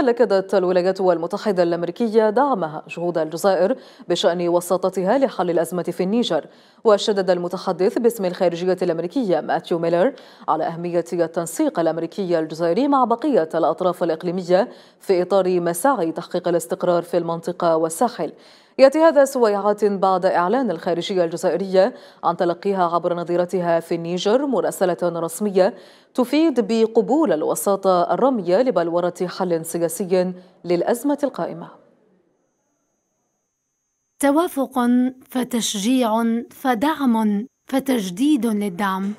لكدت الولايات المتحدة الأمريكية دعمها جهود الجزائر بشأن وساطتها لحل الأزمة في النيجر وشدد المتحدث باسم الخارجية الأمريكية ماتيو ميلر على أهمية التنسيق الأمريكي الجزائري مع بقية الأطراف الإقليمية في إطار مساعي تحقيق الاستقرار في المنطقة والساحل يأتي هذا سويعات بعد إعلان الخارجية الجزائرية عن تلقيها عبر نظيرتها في النيجر مراسلة رسمية تفيد بقبول الوساطة الرامية لبلورة حل سياسي للأزمة القائمة توافق فتشجيع فدعم فتجديد للدعم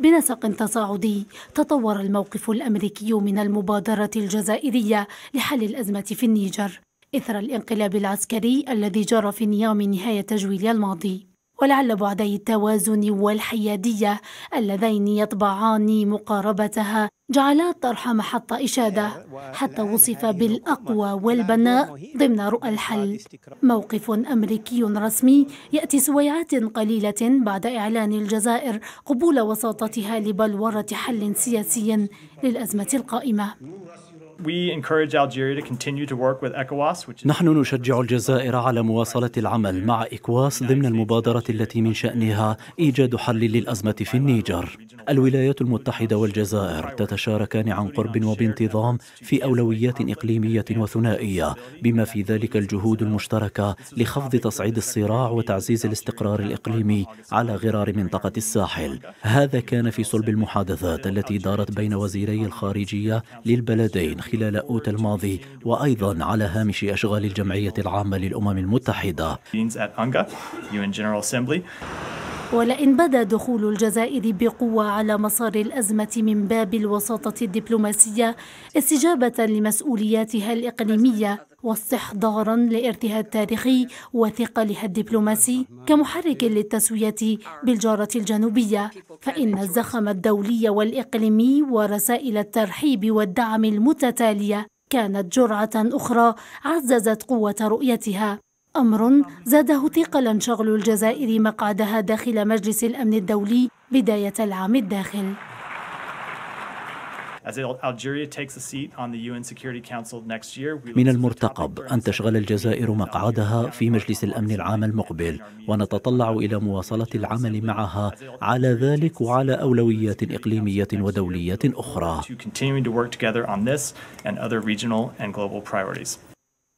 بنسق تصاعدي تطور الموقف الامريكي من المبادره الجزائريه لحل الازمه في النيجر إثر الانقلاب العسكري الذي جرى في نيام نهاية جويليا الماضي ولعل بعدي التوازن والحيادية اللذين يطبعان مقاربتها جعلا الطرح محط إشادة حتى وصف بالأقوى والبناء ضمن رؤى الحل موقف أمريكي رسمي يأتي سويعات قليلة بعد إعلان الجزائر قبول وساطتها لبلورة حل سياسي للأزمة القائمة نحن نشجع الجزائر على مواصلة العمل مع إكواس ضمن المبادرة التي من شأنها إيجاد حل للأزمة في النيجر الولايات المتحدة والجزائر تتشاركان عن قرب وبانتظام في أولويات إقليمية وثنائية بما في ذلك الجهود المشتركة لخفض تصعيد الصراع وتعزيز الاستقرار الإقليمي على غرار منطقة الساحل هذا كان في صلب المحادثات التي دارت بين وزيري الخارجية للبلدين خلال أوت الماضي وأيضا على هامش أشغال الجمعية العامة للأمم المتحدة ولئن بدا دخول الجزائر بقوة على مسار الأزمة من باب الوساطة الدبلوماسية استجابة لمسؤولياتها الإقليمية واستحضارا لإرثها التاريخي وثقلها الدبلوماسي كمحرك للتسوية بالجارة الجنوبية فإن الزخم الدولي والإقليمي ورسائل الترحيب والدعم المتتالية كانت جرعة أخرى عززت قوة رؤيتها أمر زاده ثقلا شغل الجزائر مقعدها داخل مجلس الأمن الدولي بداية العام الداخل من المرتقب أن تشغل الجزائر مقعدها في مجلس الأمن العام المقبل ونتطلع إلى مواصلة العمل معها على ذلك وعلى أولويات إقليمية ودولية أخرى.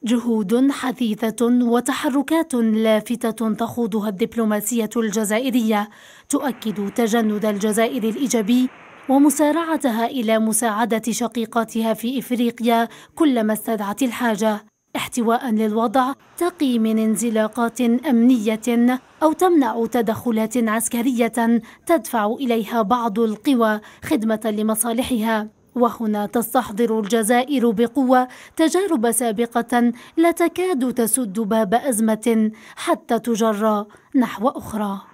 جهود حثيثة وتحركات لافتة تخوضها الدبلوماسية الجزائرية تؤكد تجند الجزائر الإيجابي ومسارعتها إلى مساعدة شقيقاتها في إفريقيا كلما استدعت الحاجة احتواء للوضع تقي من انزلاقات أمنية أو تمنع تدخلات عسكرية تدفع إليها بعض القوى خدمة لمصالحها وهنا تستحضر الجزائر بقوة تجارب سابقة لا تكاد تسد باب أزمة حتى تجرى نحو أخرى